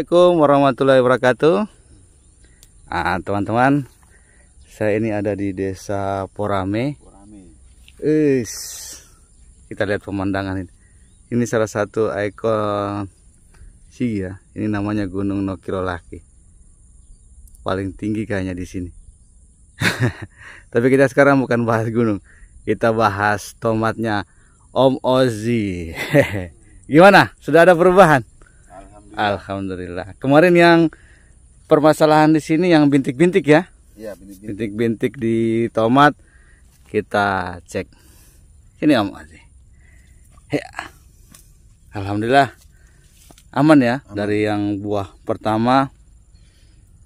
Assalamualaikum warahmatullahi wabarakatuh ah, ah teman-teman saya ini ada di desa Porame, Porame. Is, kita lihat pemandangan ini ini salah satu ikon si ya ini namanya Gunung Nokirolaki paling tinggi kayaknya di sini tapi kita sekarang bukan bahas gunung kita bahas tomatnya Om Ozi gimana sudah ada perubahan Alhamdulillah. Kemarin yang permasalahan di sini yang bintik-bintik ya? Iya, bintik-bintik. di tomat kita cek. ini Om Aziz. Ya. Alhamdulillah aman ya aman. dari yang buah pertama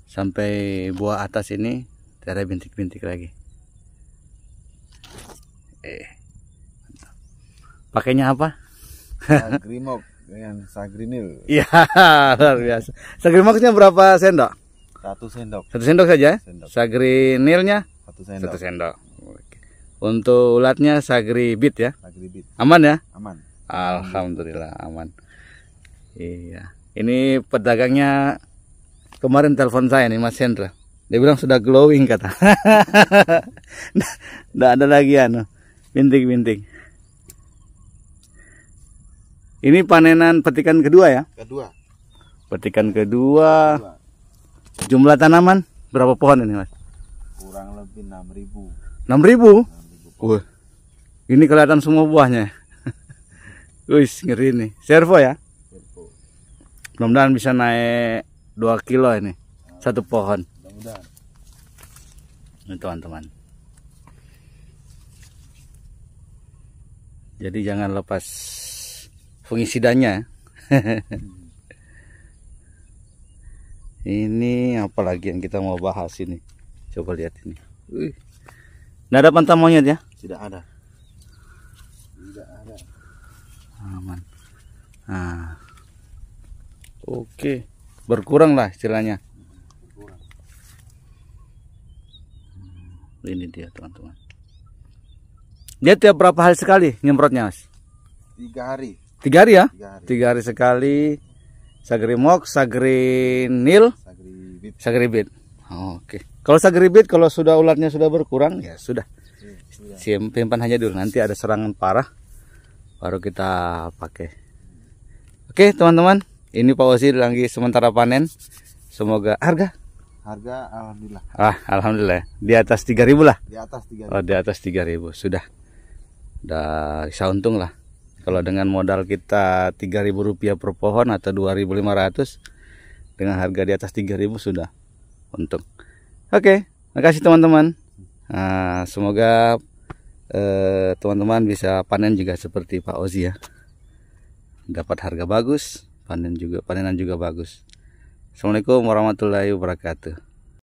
sampai buah atas ini tidak ada bintik-bintik lagi. Eh. Pakainya apa? Nah, Grimok dengan sagrinil. Iya, luar biasa. Sagrin maksudnya berapa sendok? Satu sendok. Satu sendok saja. Sendok. Sagrinilnya? Satu sendok. Satu sendok. Untuk ulatnya sagribit ya. Sagribit. Aman ya? Aman. Alhamdulillah aman. Iya. Ini pedagangnya kemarin telepon saya nih Mas Hendra. Dia bilang sudah glowing kata. Tidak ada lagi anu bintik-bintik. Ini panenan petikan kedua ya? Kedua. Petikan kedua. kedua. Jumlah tanaman berapa pohon ini, Mas? Kurang lebih 6000. 6000? Wah. Ini kelihatan semua buahnya. Wih, ngeri ini. Servo ya? Servo. Mudah-mudahan bisa naik 2 kilo ini. Ah. Satu pohon. Mudah-mudahan. Ini teman-teman. Jadi jangan lepas fungisidanya ini apa lagi yang kita mau bahas ini coba lihat ini tidak ada monyet ya tidak ada tidak ada aman nah oke berkurang lah istilahnya hmm, ini dia teman-teman dia tiap berapa hari sekali nyemprotnya mas tiga hari Tiga hari ya? Tiga hari, sekali. Sagri Mok, Sagri Nil, Sagri Bit. Oke. Kalau Sagri Bit, kalau sudah ulatnya sudah berkurang, ya sudah. Iya. Simpan hanya dulu. Nanti ada serangan parah, baru kita pakai. Oke, teman-teman. Ini Pak Osi lagi sementara panen. Semoga harga harga alhamdulillah. Ah, alhamdulillah. Di atas tiga ribu lah. Di atas tiga. Oh, di atas tiga ribu Sudah. Udah bisa untung lah. Kalau dengan modal kita Rp3.000 per pohon atau 2.500 dengan harga di atas 3.000 sudah untung. Oke, makasih teman-teman. Nah, semoga eh, teman-teman eh, bisa panen juga seperti Pak Ozi ya. Dapat harga bagus, panen juga panenan juga bagus. Assalamualaikum warahmatullahi wabarakatuh.